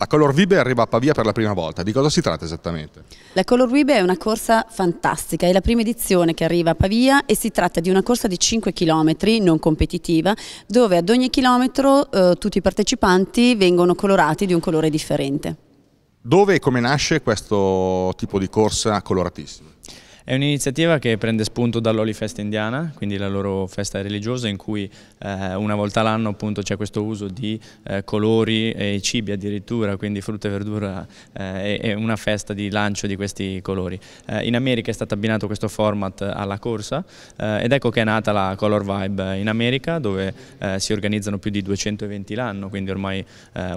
La Color Vibe arriva a Pavia per la prima volta, di cosa si tratta esattamente? La Color Vibe è una corsa fantastica, è la prima edizione che arriva a Pavia e si tratta di una corsa di 5 km non competitiva dove ad ogni chilometro eh, tutti i partecipanti vengono colorati di un colore differente. Dove e come nasce questo tipo di corsa coloratissima? È un'iniziativa che prende spunto dall'Oli Festa indiana, quindi la loro festa religiosa in cui eh, una volta l'anno c'è questo uso di eh, colori e cibi addirittura, quindi frutta e verdura eh, è una festa di lancio di questi colori. Eh, in America è stato abbinato questo format alla corsa eh, ed ecco che è nata la Color Vibe in America dove eh, si organizzano più di 200 eventi l'anno, quindi ormai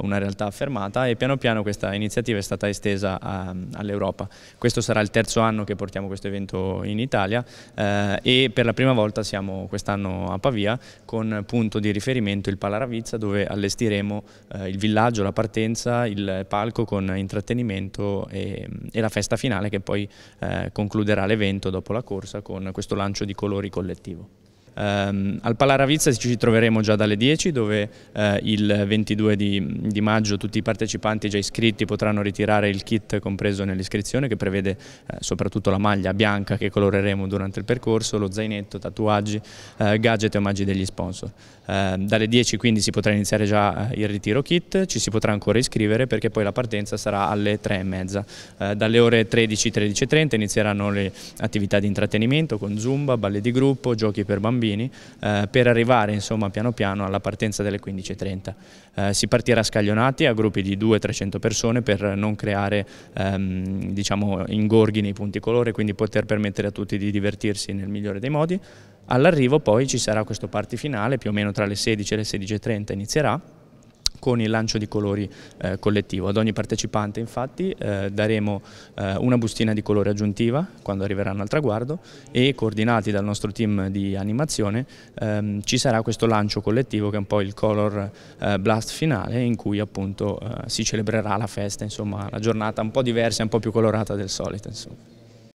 una realtà affermata e piano piano questa iniziativa è stata estesa ehm, all'Europa. Questo sarà il terzo anno che portiamo questo evento evento in Italia eh, e per la prima volta siamo quest'anno a Pavia con punto di riferimento il Palaravizza dove allestiremo eh, il villaggio, la partenza, il palco con intrattenimento e, e la festa finale che poi eh, concluderà l'evento dopo la corsa con questo lancio di colori collettivo. Um, al Palaravizza ci troveremo già dalle 10 dove uh, il 22 di, di, maggio tutti i partecipanti già iscritti potranno ritirare il kit compreso nell'iscrizione che prevede uh, soprattutto la maglia bianca che coloreremo durante il percorso, lo zainetto, tatuaggi, uh, gadget e omaggi degli sponsor. Ehm, dalle 10 quindi si potrà iniziare già il ritiro kit, ci si potrà ancora iscrivere perché poi la partenza sarà alle 3 e 3.30. dalle ore 13-13.30 inizieranno le attività di intrattenimento con zumba, balli di gruppo, giochi per bambini bambini eh, per arrivare insomma, piano piano alla partenza delle 15.30. Eh, si partirà scaglionati a gruppi di 200-300 persone per non creare ehm, diciamo, ingorghi nei punti colore, quindi poter permettere a tutti di divertirsi nel migliore dei modi. All'arrivo poi ci sarà questo party finale, più o meno tra le 16 e le 16.30 inizierà, con il lancio di colori eh, collettivo. Ad ogni partecipante infatti eh, daremo eh, una bustina di colore aggiuntiva quando arriveranno al traguardo e coordinati dal nostro team di animazione ehm, ci sarà questo lancio collettivo che è un po' il color eh, blast finale in cui appunto eh, si celebrerà la festa, insomma la giornata un po' diversa, e un po' più colorata del solito. Insomma.